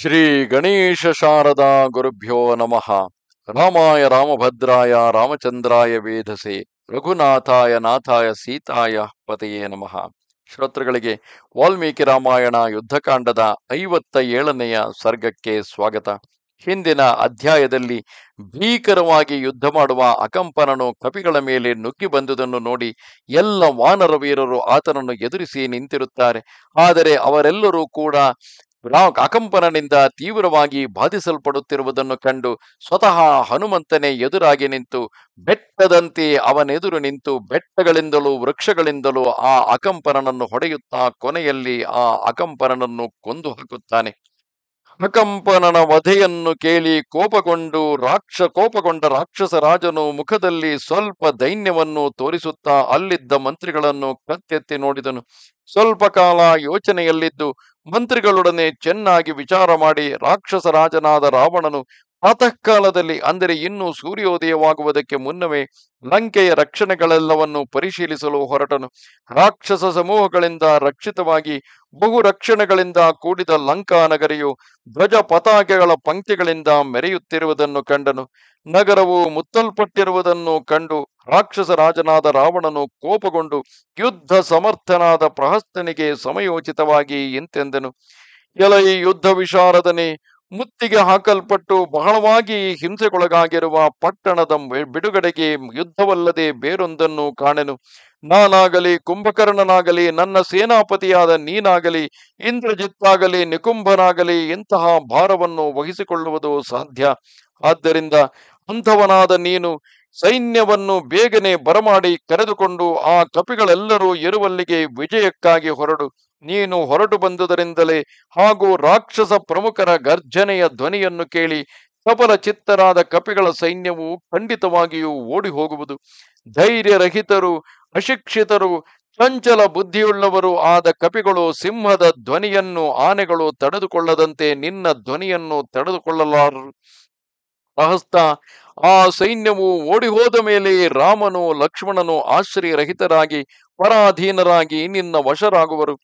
ಶ್ರೀ ಗಣೇಶ ಶಾರದಾ ಗುರುಭ್ಯೋ ನಮಃ ರಾಮಾಯ ರಾಮಭದ್ರಾಯ ರಾಮಚಂದ್ರಾಯ ವೇಧಸೆ ರಘುನಾಥಾಯ ನಾಥಾಯ ಸೀತಾಯ ಪತೆಯೇ ನಮಃ ಶ್ರೋತೃಗಳಿಗೆ ವಾಲ್ಮೀಕಿ ರಾಮಾಯಣ ಯುದ್ಧಕಾಂಡದ ಐವತ್ತ ಏಳನೆಯ ಸರ್ಗಕ್ಕೆ ಸ್ವಾಗತ ಹಿಂದಿನ ಅಧ್ಯಾಯದಲ್ಲಿ ಭೀಕರವಾಗಿ ಯುದ್ಧ ಮಾಡುವ ಅಕಂಪನನು ಕಪಿಗಳ ಮೇಲೆ ನುಗ್ಗಿ ಬಂದುದನ್ನು ನೋಡಿ ಎಲ್ಲ ವಾನರ ವೀರರು ಆತನನ್ನು ಎದುರಿಸಿ ನಿಂತಿರುತ್ತಾರೆ ಆದರೆ ಅವರೆಲ್ಲರೂ ಕೂಡ ಬ್ರಾಕ್ ಅಕಂಪನನಿಂದ ತೀವ್ರವಾಗಿ ಬಾಧಿಸಲ್ಪಡುತ್ತಿರುವುದನ್ನು ಕಂಡು ಸ್ವತಃ ಹನುಮಂತನೇ ಎದುರಾಗಿ ನಿಂತು ಬೆಟ್ಟದಂತೆ ಅವನೆದುರು ನಿಂತು ಬೆಟ್ಟಗಳಿಂದಲೂ ವೃಕ್ಷಗಳಿಂದಲೂ ಆ ಅಕಂಪನನನ್ನು ಹೊಡೆಯುತ್ತಾ ಕೊನೆಯಲ್ಲಿ ಆ ಅಕಂಪನನ್ನು ಕೊಂದು ಹಾಕುತ್ತಾನೆ ಅಕಂಪನನ ವಧೆಯನ್ನು ಕೇಳಿ ಕೋಪಗೊಂಡು ರಾಕ್ಷ ಕೋಪಗೊಂಡ ರಾಕ್ಷಸ ರಾಜನು ಮುಖದಲ್ಲಿ ಸ್ವಲ್ಪ ದೈನ್ಯವನ್ನು ತೋರಿಸುತ್ತಾ ಅಲ್ಲಿದ್ದ ಮಂತ್ರಿಗಳನ್ನು ಕತ್ತೆತ್ತಿ ನೋಡಿದನು ಸ್ವಲ್ಪ ಕಾಲ ಯೋಚನೆಯಲ್ಲಿದ್ದು ಮಂತ್ರಿಗಳೊಡನೆ ಚೆನ್ನಾಗಿ ವಿಚಾರ ಮಾಡಿ ರಾಕ್ಷಸ ರಾಜನಾದ ರಾವಣನು ಪ್ರಾತಃ ಅಂದರೆ ಇನ್ನೂ ಸೂರ್ಯೋದಯವಾಗುವುದಕ್ಕೆ ಮುನ್ನವೇ ಲಂಕೆಯ ರಕ್ಷಣೆಗಳೆಲ್ಲವನ್ನು ಪರಿಶೀಲಿಸಲು ಹೊರಟನು ರಾಕ್ಷಸ ಸಮೂಹಗಳಿಂದ ರಕ್ಷಿತವಾಗಿ ಬಹು ರಕ್ಷಣೆಗಳಿಂದ ಕೂಡಿದ ಲಂಕಾ ನಗರಿಯು ಧ್ವಜ ಪತಾಕೆಗಳ ಪಂಕ್ತಿಗಳಿಂದ ಮೆರೆಯುತ್ತಿರುವುದನ್ನು ಕಂಡನು ನಗರವು ಮುತ್ತಲ್ಪಟ್ಟಿರುವುದನ್ನು ಕಂಡು ರಾಕ್ಷಸ ರಾಜನಾದ ರಾವಣನು ಕೋಪಗೊಂಡು ಯುದ್ಧ ಸಮರ್ಥನಾದ ಪ್ರಹಸ್ತನಿಗೆ ಸಮಯೋಚಿತವಾಗಿ ಎಲ ಈ ಯುದ್ಧ ವಿಶಾರದನೆ ಮುತ್ತಿಗೆ ಹಾಕಲ್ಪಟ್ಟು ಬಹಳವಾಗಿ ಹಿಂಸೆಗೊಳಗಾಗಿರುವ ಪಟ್ಟಣದ ಬಿಡುಗಡೆಗೆ ಯುದ್ಧವಲ್ಲದೆ ಬೇರೊಂದನ್ನು ಕಾಣೆನು ನಾನಾಗಲಿ ಕುಂಭಕರ್ಣನಾಗಲಿ ನನ್ನ ಸೇನಾಪತಿಯಾದ ನೀನಾಗಲಿ ಇಂದ್ರಜಿತ್ತಾಗಲಿ ನಿಕುಂಭನಾಗಲಿ ಇಂತಹ ಭಾರವನ್ನು ವಹಿಸಿಕೊಳ್ಳುವುದು ಸಾಧ್ಯ ಆದ್ದರಿಂದ ಅಂಥವನಾದ ನೀನು ಸೈನ್ಯವನ್ನು ಬೇಗನೆ ಬರಮಾಡಿ ಕರೆದುಕೊಂಡು ಆ ಕಪಿಗಳೆಲ್ಲರೂ ಇರುವಲ್ಲಿಗೆ ವಿಜಯಕ್ಕಾಗಿ ಹೊರಡು ನೀನು ಹೊರಟು ಬಂದುದರಿಂದಲೇ ಹಾಗೂ ರಾಕ್ಷಸ ಪ್ರಮುಖರ ಗರ್ಜನೆಯ ಧ್ವನಿಯನ್ನು ಕೇಳಿ ಸಫಲ ಚಿತ್ತರಾದ ಕಪಿಗಳ ಸೈನ್ಯವು ಖಂಡಿತವಾಗಿಯೂ ಓಡಿ ಹೋಗುವುದು ಧೈರ್ಯರಹಿತರು ಅಶಿಕ್ಷಿತರು ಚಂಚಲ ಬುದ್ಧಿಯುಳ್ಳವರು ಆದ ಕಪಿಗಳು ಸಿಂಹದ ಧ್ವನಿಯನ್ನು ಆನೆಗಳು ತಡೆದುಕೊಳ್ಳದಂತೆ ನಿನ್ನ ಧ್ವನಿಯನ್ನು ತಡೆದುಕೊಳ್ಳಲಾರರು ಸಹಸ್ತ ಆ ಸೈನ್ಯವು ಓಡಿ ಹೋದ ಮೇಲೆ ರಾಮನು ಲಕ್ಷ್ಮಣನು ಆಶ್ರಯರಹಿತರಾಗಿ ಪರಾಧೀನರಾಗಿ ನಿನ್ನ ವಶರಾಗುವರು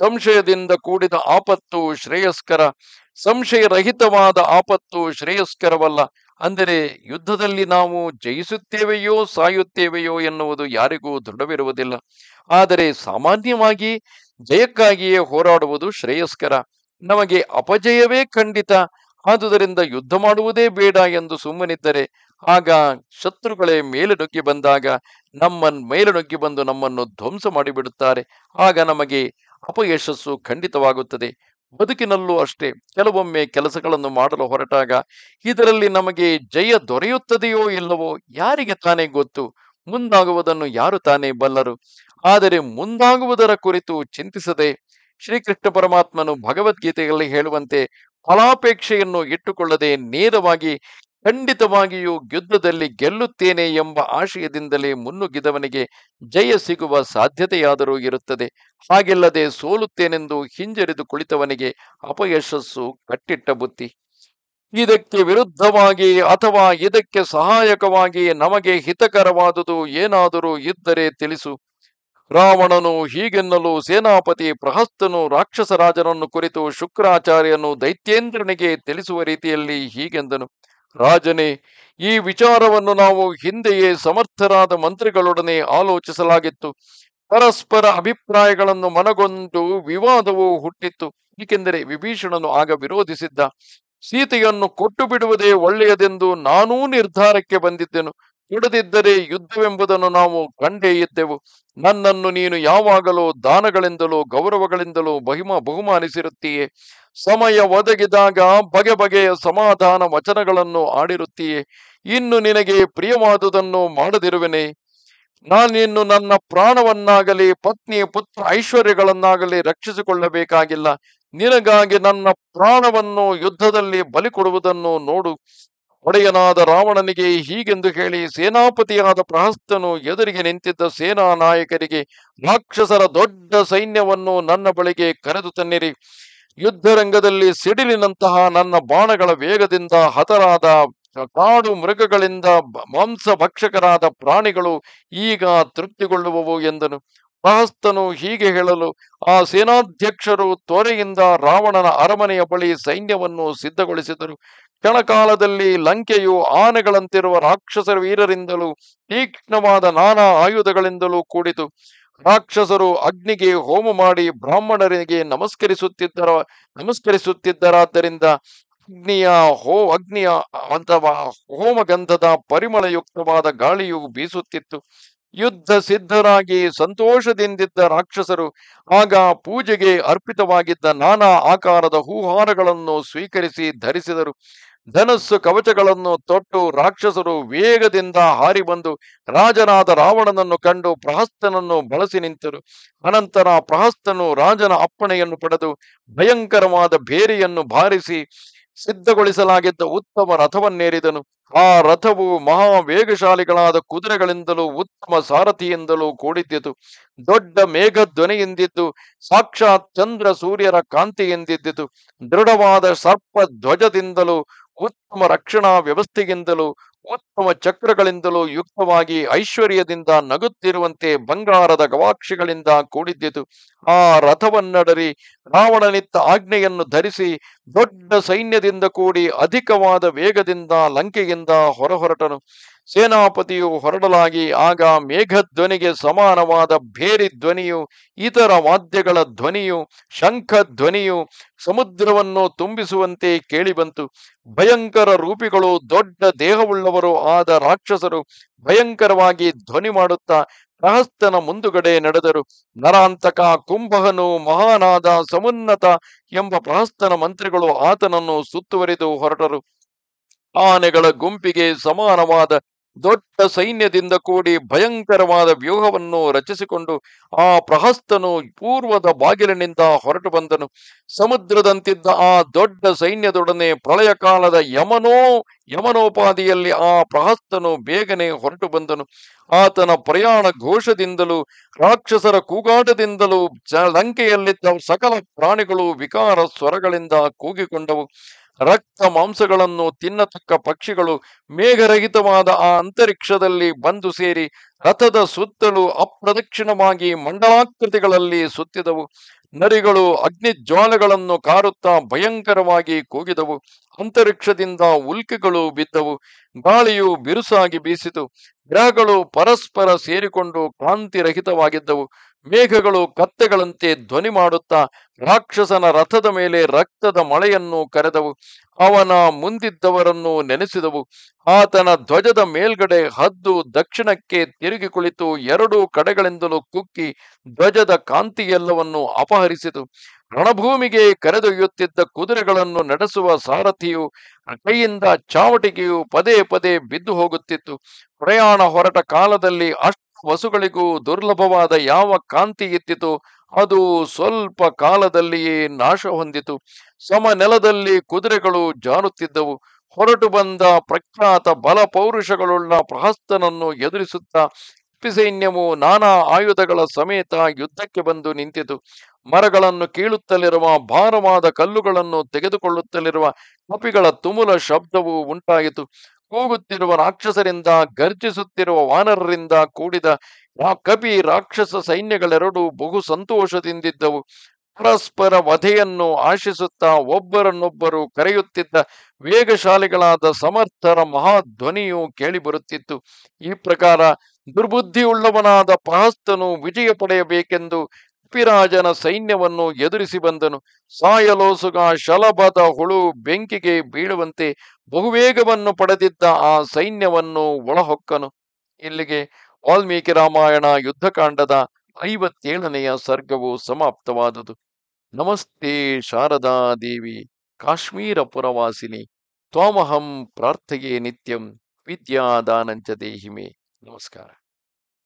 ಸಂಶಯದಿಂದ ಕೂಡಿದ ಆಪತ್ತು ಶ್ರೇಯಸ್ಕರ ಸಂಶಯರಹಿತವಾದ ಆಪತ್ತು ಶ್ರೇಯಸ್ಕರವಲ್ಲ ಅಂದರೆ ಯುದ್ಧದಲ್ಲಿ ನಾವು ಜಯಿಸುತ್ತೇವೆಯೋ ಸಾಯುತ್ತೇವೆಯೋ ಎನ್ನುವುದು ಯಾರಿಗೂ ದೃಢವಿರುವುದಿಲ್ಲ ಆದರೆ ಸಾಮಾನ್ಯವಾಗಿ ಜಯಕ್ಕಾಗಿಯೇ ಹೋರಾಡುವುದು ಶ್ರೇಯಸ್ಕರ ನಮಗೆ ಅಪಜಯವೇ ಖಂಡಿತ ಆದುದರಿಂದ ಯುದ್ಧ ಮಾಡುವುದೇ ಬೇಡ ಎಂದು ಸುಮ್ಮನಿದ್ದರೆ ಆಗ ಶತ್ರುಗಳೇ ಮೇಲೆ ನುಗ್ಗಿ ಬಂದಾಗ ನಮ್ಮನ್ ಮೇಲೆ ನುಗ್ಗಿ ಬಂದು ನಮ್ಮನ್ನು ಧ್ವಂಸ ಮಾಡಿಬಿಡುತ್ತಾರೆ ಆಗ ನಮಗೆ ಅಪಯಶಸ್ಸು ಖಂಡಿತವಾಗುತ್ತದೆ ಬದುಕಿನಲ್ಲೂ ಅಷ್ಟೇ ಕೆಲವೊಮ್ಮೆ ಕೆಲಸಗಳನ್ನು ಮಾಡಲು ಹೊರಟಾಗ ಇದರಲ್ಲಿ ನಮಗೆ ಜಯ ದೊರೆಯುತ್ತದೆಯೋ ಇಲ್ಲವೋ ಯಾರಿಗೆ ತಾನೇ ಗೊತ್ತು ಮುಂದಾಗುವುದನ್ನು ಯಾರು ತಾನೇ ಬಲ್ಲರು ಆದರೆ ಮುಂದಾಗುವುದರ ಕುರಿತು ಚಿಂತಿಸದೆ ಶ್ರೀಕೃಷ್ಣ ಪರಮಾತ್ಮನು ಭಗವದ್ಗೀತೆಯಲ್ಲಿ ಹೇಳುವಂತೆ ಫಲಾಪೇಕ್ಷೆಯನ್ನು ಇಟ್ಟುಕೊಳ್ಳದೆ ನೇರವಾಗಿ ಖಂಡಿತವಾಗಿಯೂ ಯುದ್ಧದಲ್ಲಿ ಗೆಲ್ಲುತ್ತೇನೆ ಎಂಬ ಆಶಯದಿಂದಲೇ ಮುನ್ನುಗ್ಗಿದವನಿಗೆ ಜಯ ಸಿಗುವ ಸಾಧ್ಯತೆಯಾದರೂ ಇರುತ್ತದೆ ಹಾಗೆಲ್ಲದೆ ಸೋಲುತ್ತೇನೆಂದು ಹಿಂಜರಿದು ಕುಳಿತವನಿಗೆ ಅಪಯಶಸ್ಸು ಕಟ್ಟಿಟ್ಟ ಬುತ್ತಿ ಇದಕ್ಕೆ ವಿರುದ್ಧವಾಗಿ ಅಥವಾ ಇದಕ್ಕೆ ಸಹಾಯಕವಾಗಿ ನಮಗೆ ಹಿತಕರವಾದುದು ಏನಾದರೂ ಇದ್ದರೆ ತಿಳಿಸು ರಾವಣನು ಹೀಗೆನ್ನಲು ಸೇನಾಪತಿ ಪ್ರಹಸ್ತನು ರಾಕ್ಷಸ ರಾಜನನ್ನು ಕುರಿತು ಶುಕ್ರಾಚಾರ್ಯನು ದೈತ್ಯೇಂದ್ರನಿಗೆ ತಿಳಿಸುವ ರೀತಿಯಲ್ಲಿ ಹೀಗೆಂದನು ರಾಜನೇ ಈ ವಿಚಾರವನ್ನು ನಾವು ಹಿಂದೆಯೇ ಸಮರ್ಥರಾದ ಮಂತ್ರಿಗಳೊಡನೆ ಆಲೋಚಿಸಲಾಗಿತ್ತು ಪರಸ್ಪರ ಅಭಿಪ್ರಾಯಗಳನ್ನು ಮನಗೊಂಡು ವಿವಾದವು ಹುಟ್ಟಿತ್ತು ಏಕೆಂದರೆ ವಿಭೀಷಣನು ಆಗ ವಿರೋಧಿಸಿದ್ದ ಸೀತೆಯನ್ನು ಕೊಟ್ಟು ಬಿಡುವುದೇ ಒಳ್ಳೆಯದೆಂದು ನಾನೂ ನಿರ್ಧಾರಕ್ಕೆ ಬಂದಿದ್ದೆನು ಹಿಡಿದಿದ್ದರೆ ಯುದ್ಧವೆಂಬುದನ್ನು ನಾವು ಕಂಡೇ ಇದ್ದೆವು ನನ್ನನ್ನು ನೀನು ಯಾವಾಗಲೂ ದಾನಗಳಿಂದಲೋ ಗೌರವಗಳಿಂದಲೂ ಬಹಿಮ ಬಹುಮಾನಿಸಿರುತ್ತೀಯೇ ಸಮಯ ಒದಗಿದಾಗ ಬಗೆ ಬಗೆಯ ಸಮಾಧಾನ ವಚನಗಳನ್ನು ಆಡಿರುತ್ತೀಯೇ ಇನ್ನು ನಿನಗೆ ಪ್ರಿಯವಾದುದನ್ನು ಮಾಡದಿರುವೆನೆ ನಾನಿನ್ನು ನನ್ನ ಪ್ರಾಣವನ್ನಾಗಲಿ ಪತ್ನಿ ಪುತ್ರ ಐಶ್ವರ್ಯಗಳನ್ನಾಗಲಿ ರಕ್ಷಿಸಿಕೊಳ್ಳಬೇಕಾಗಿಲ್ಲ ನಿನಗಾಗಿ ನನ್ನ ಪ್ರಾಣವನ್ನು ಯುದ್ಧದಲ್ಲಿ ಬಲಿಕೊಡುವುದನ್ನು ನೋಡು ಒಡೆಯನಾದ ರಾವಣನಿಗೆ ಹೀಗೆಂದು ಹೇಳಿ ಸೇನಾಪತಿಯಾದ ಪ್ರಹಸ್ತನು ಎದುರಿಗೆ ನಿಂತಿದ್ದ ಸೇನಾ ನಾಯಕರಿಗೆ ರಾಕ್ಷಸರ ದೊಡ್ಡ ಸೈನ್ಯವನ್ನು ನನ್ನ ಬಳಿಗೆ ಕರೆದು ತನ್ನಿರಿ ಯುದ್ಧರಂಗದಲ್ಲಿ ಸಿಡಿಲಿನಂತಹ ನನ್ನ ಬಾಣಗಳ ವೇಗದಿಂದ ಹತರಾದ ಕಾಡು ಮೃಗಗಳಿಂದ ಮಾಂಸ ಭಕ್ಷಕರಾದ ಪ್ರಾಣಿಗಳು ಈಗ ತೃಪ್ತಿಗೊಳ್ಳುವವು ಎಂದನು ಸಹಸ್ತನು ಹೀಗೆ ಹೇಳಲು ಆ ಸೇನಾಧ್ಯಕ್ಷರು ತೊರೆಯಿಂದ ರಾವಣನ ಅರಮನೆಯ ಬಳಿ ಸೈನ್ಯವನ್ನು ಸಿದ್ಧಗೊಳಿಸಿದರು ಕ್ಷಣಕಾಲದಲ್ಲಿ ಲಂಕೆಯು ಆನೆಗಳಂತಿರುವ ರಾಕ್ಷಸರ ವೀರರಿಂದಲೂ ತೀಕ್ಷ್ಣವಾದ ನಾನಾ ಆಯುಧಗಳಿಂದಲೂ ಕೂಡಿತು ರಾಕ್ಷಸರು ಅಗ್ನಿಗೆ ಹೋಮ ಮಾಡಿ ಬ್ರಾಹ್ಮಣರಿಗೆ ನಮಸ್ಕರಿಸುತ್ತಿದ್ದರ ನಮಸ್ಕರಿಸುತ್ತಿದ್ದರಾದ್ದರಿಂದ ಅಗ್ನಿಯ ಹೋ ಅಗ್ನಿಯ ಅಥವಾ ಹೋಮಗಂಧದ ಪರಿಮಳಯುಕ್ತವಾದ ಗಾಳಿಯು ಬೀಸುತ್ತಿತ್ತು ಯುದ್ಧ ಸಿದ್ಧರಾಗಿ ಸಂತೋಷದಿಂದಿದ್ದ ರಾಕ್ಷಸರು ಆಗ ಪೂಜೆಗೆ ಅರ್ಪಿತವಾಗಿದ್ದ ನಾನಾ ಆಕಾರದ ಹೂಹಾರಗಳನ್ನು ಸ್ವೀಕರಿಸಿ ಧರಿಸಿದರು ಧನಸ್ಸು ಕವಚಗಳನ್ನು ತೊಟ್ಟು ರಾಕ್ಷಸರು ವೇಗದಿಂದ ಹಾರಿ ಬಂದು ರಾಜನಾದ ರಾವಣನನ್ನು ಕಂಡು ಪ್ರಹಸ್ತನನ್ನು ಬಳಸಿ ನಿಂತರು ಅನಂತರ ಪ್ರಹಸ್ತನು ರಾಜನ ಅಪ್ಪಣೆಯನ್ನು ಪಡೆದು ಭಯಂಕರವಾದ ಬೇರೆಯನ್ನು ಭಾರಿಸಿ ಸಿದ್ಧಗೊಳಿಸಲಾಗಿದ್ದ ಉತ್ತಮ ರಥವನ್ನೇರಿದನು ಆ ರಥವು ಮಹಾ ವೇಗಶಾಲಿಗಳಾದ ಕುದುರೆಗಳಿಂದಲೂ ಉತ್ತಮ ಸಾರಥಿಯಿಂದಲೂ ಕೂಡಿದ್ದಿತು ದೊಡ್ಡ ಮೇಘ ಧ್ವನಿಯಿಂದಿದ್ದು ಸಾಕ್ಷಾತ್ ಚಂದ್ರ ಸೂರ್ಯರ ಕಾಂತಿಯಿಂದಿದ್ದಿತು ದೃಢವಾದ ಸರ್ಪ ಧ್ವಜದಿಂದಲೂ ಉತ್ತಮ ರಕ್ಷಣಾ ವ್ಯವಸ್ಥೆಯಿಂದಲೂ ಉತ್ತಮ ಚಕ್ರಗಳಿಂದಲೂ ಯುಕ್ತವಾಗಿ ಐಶ್ವರ್ಯದಿಂದ ನಗುತ್ತಿರುವಂತೆ ಬಂಗಾರದ ಗವಾಕ್ಷಿಗಳಿಂದ ಕೂಡಿದ್ದಿತು ಆ ರಥವನ್ನಡರಿ ರಾವಣನಿತ್ತ ಆಜ್ಞೆಯನ್ನು ಧರಿಸಿ ದೊಡ್ಡ ಸೈನ್ಯದಿಂದ ಕೂಡಿ ಅಧಿಕವಾದ ವೇಗದಿಂದ ಲಂಕೆಯಿಂದ ಹೊರಹೊರಟನು ಸೇನಾಪತಿಯು ಹೊರಡಲಾಗಿ ಆಗ ಮೇಘಧ್ವನಿಗೆ ಸಮಾನವಾದ ಭೇರಿ ಧ್ವನಿಯು ಇತರ ವಾದ್ಯಗಳ ಧ್ವನಿಯು ಶಂಖ ಧ್ವನಿಯು ಸಮುದ್ರವನ್ನು ತುಂಬಿಸುವಂತೆ ಕೇಳಿಬಂತು ಭಯಂಕರ ರೂಪಿಗಳು ದೊಡ್ಡ ದೇಹವುಳ್ಳವರು ಆದ ರಾಕ್ಷಸರು ಭಯಂಕರವಾಗಿ ಧ್ವನಿ ಮಾಡುತ್ತಾ ಪ್ರಹಸ್ತನ ಮುಂದುಗಡೆ ನಡೆದರು ನರಾಂತಕ ಕುಂಭಹನು ಮಹಾನಾದ ಸಮುನ್ನತ ಎಂಬ ಪ್ರಹಸ್ತನ ಮಂತ್ರಿಗಳು ಆತನನ್ನು ಸುತ್ತುವರಿದು ಹೊರಟರು ಆನೆಗಳ ಗುಂಪಿಗೆ ಸಮಾನವಾದ ದೊಡ್ಡ ಸೈನ್ಯದಿಂದ ಕೂಡಿ ಭಯಂಕರವಾದ ವ್ಯೂಹವನ್ನು ರಚಿಸಿಕೊಂಡು ಆ ಪ್ರಹಸ್ತನು ಪೂರ್ವದ ಬಾಗಿಲಿನಿಂದ ಹೊರಟು ಬಂದನು ಸಮುದ್ರದಂತಿದ್ದ ಆ ದೊಡ್ಡ ಸೈನ್ಯದೊಡನೆ ಪ್ರಳಯ ಕಾಲದ ಯಮನೋ ಯಮನೋಪಾದಿಯಲ್ಲಿ ಆ ಪ್ರಹಸ್ತನು ಬೇಗನೆ ಹೊರಟು ಬಂದನು ಆತನ ಪ್ರಯಾಣ ಘೋಷದಿಂದಲೂ ರಾಕ್ಷಸರ ಕೂಗಾಟದಿಂದಲೂ ಲಂಕೆಯಲ್ಲಿದ್ದ ಸಕಲ ಪ್ರಾಣಿಗಳು ವಿಕಾರ ಸ್ವರಗಳಿಂದ ಕೂಗಿಕೊಂಡವು ರಕ್ತ ಮಾಂಸಗಳನ್ನು ತಿನ್ನತಕ್ಕ ಪಕ್ಷಿಗಳು ಮೇಘರಹಿತವಾದ ಆ ಅಂತರಿಕ್ಷದಲ್ಲಿ ಬಂದು ಸೇರಿ ರಥದ ಸುತ್ತಲೂ ಅಪ್ರದಕ್ಷಿಣವಾಗಿ ಮಂಡಲಾಕೃತಿಗಳಲ್ಲಿ ಸುತ್ತಿದವು ನರಿಗಳು ಅಗ್ನಿ ಜ್ವಾಲೆಗಳನ್ನು ಕಾರುತ್ತಾ ಭಯಂಕರವಾಗಿ ಕೂಗಿದವು ಅಂತರಿಕ್ಷದಿಂದ ಉಲ್ಕೆಗಳು ಬಿದ್ದವು ಗಾಳಿಯು ಬಿರುಸಾಗಿ ಬೀಸಿತು ಗ್ರಹಗಳು ಪರಸ್ಪರ ಸೇರಿಕೊಂಡು ಕ್ರಾಂತಿರಹಿತವಾಗಿದ್ದವು ಮೇಘಗಳು ಕತ್ತೆಗಳಂತೆ ಧ್ವನಿ ಮಾಡುತ್ತಾ ರಾಕ್ಷಸನ ರಥದ ಮೇಲೆ ರಕ್ತದ ಮಳೆಯನ್ನು ಕರೆದವು ಅವನ ಮುಂದಿದ್ದವರನ್ನು ನೆನೆಸಿದವು ಆತನ ಧ್ವಜದ ಮೇಲ್ಗಡೆ ಹದ್ದು ದಕ್ಷಿಣಕ್ಕೆ ತಿರುಗಿ ಕುಳಿತು ಎರಡೂ ಕಡೆಗಳಿಂದಲೂ ಕುಕ್ಕಿ ಧ್ವಜದ ಕಾಂತಿಯೆಲ್ಲವನ್ನು ಅಪಹರಿಸಿತು ರಣಭೂಮಿಗೆ ಕರೆದೊಯ್ಯುತ್ತಿದ್ದ ಕುದುರೆಗಳನ್ನು ನಡೆಸುವ ಸಾರಥಿಯು ಕೈಯಿಂದ ಚಾವಟಿಗೆಯು ಪದೇ ಪದೇ ಬಿದ್ದು ಹೋಗುತ್ತಿತ್ತು ಪ್ರಯಾಣ ಹೊರಟ ಕಾಲದಲ್ಲಿ ವಸುಗಳಿಗೂ ದುರ್ಲಭವಾದ ಯಾವ ಕಾಂತಿ ಇತ್ತಿತು ಅದು ಸ್ವಲ್ಪ ಕಾಲದಲ್ಲಿಯೇ ನಾಶ ಹೊಂದಿತು ಸಮ ನೆಲದಲ್ಲಿ ಕುದುರೆಗಳು ಜಾರುತ್ತಿದ್ದವು ಹೊರಟು ಬಂದ ಪ್ರಖ್ಯಾತ ಬಲ ಪೌರುಷಗಳುಳ್ಳ ಪ್ರಹಸ್ತನನ್ನು ಎದುರಿಸುತ್ತಾ ಸೈನ್ಯವು ನಾನಾ ಆಯುಧಗಳ ಸಮೇತ ಯುದ್ಧಕ್ಕೆ ಬಂದು ನಿಂತಿತು ಮರಗಳನ್ನು ಕೀಳುತ್ತಲಿರುವ ಭಾರವಾದ ಕಲ್ಲುಗಳನ್ನು ತೆಗೆದುಕೊಳ್ಳುತ್ತಲಿರುವ ಕಪಿಗಳ ತುಮುಲ ಶಬ್ದವು ಉಂಟಾಯಿತು ಕೂಗುತ್ತಿರುವ ರಾಕ್ಷಸರಿಂದ ಗರ್ಜಿಸುತ್ತಿರುವ ವಾನರರಿಂದ ಕೂಡಿದ ಕಪಿ ರಾಕ್ಷಸ ಸೈನ್ಯಗಳೆರಡು ಬಹು ಸಂತೋಷದಿಂದಿದ್ದವು ಪರಸ್ಪರ ವಧೆಯನ್ನು ಆಶಿಸುತ್ತಾ ಒಬ್ಬರನ್ನೊಬ್ಬರು ಕರೆಯುತ್ತಿದ್ದ ವೇಗಶಾಲಿಗಳಾದ ಸಮರ್ಥರ ಮಹಾಧ್ವನಿಯು ಕೇಳಿಬರುತ್ತಿತ್ತು ಈ ಪ್ರಕಾರ ದುರ್ಬುದ್ಧಿಯುಳ್ಳವನಾದ ಪಹಸ್ತನು ವಿಜಯ ಪಡೆಯಬೇಕೆಂದು ಕಪಿರಾಜನ ಸೈನ್ಯವನ್ನು ಎದುರಿಸಿ ಬಂದನು ಸಾಯಲೋಸುಗ ಶಲಭದ ಹುಳು ಬೆಂಕಿಗೆ ಬೀಳುವಂತೆ ಬಹುವೇಗವನ್ನು ಪಡೆದಿದ್ದ ಆ ಸೈನ್ಯವನ್ನು ಒಳಹೊಕ್ಕನು ಇಲ್ಲಿಗೆ ವಾಲ್ಮೀಕಿ ರಾಮಾಯಣ ಯುದ್ಧಕಾಂಡದ ಐವತ್ತೇಳನೆಯ ಸರ್ಗವು ಸಮಾಪ್ತವಾದುದು ನಮಸ್ತೆ ಶಾರದಾ ದೇವಿ ಕಾಶ್ಮೀರ ಪುರವಾಸಿನಿ ತ್ವಾಮಹಂ ಪ್ರಾರ್ಥೆಯೇ ನಿತ್ಯಂ ವಿದ್ಯಾದಾನಂಚ ದೇಹಿಮೆ ನಮಸ್ಕಾರ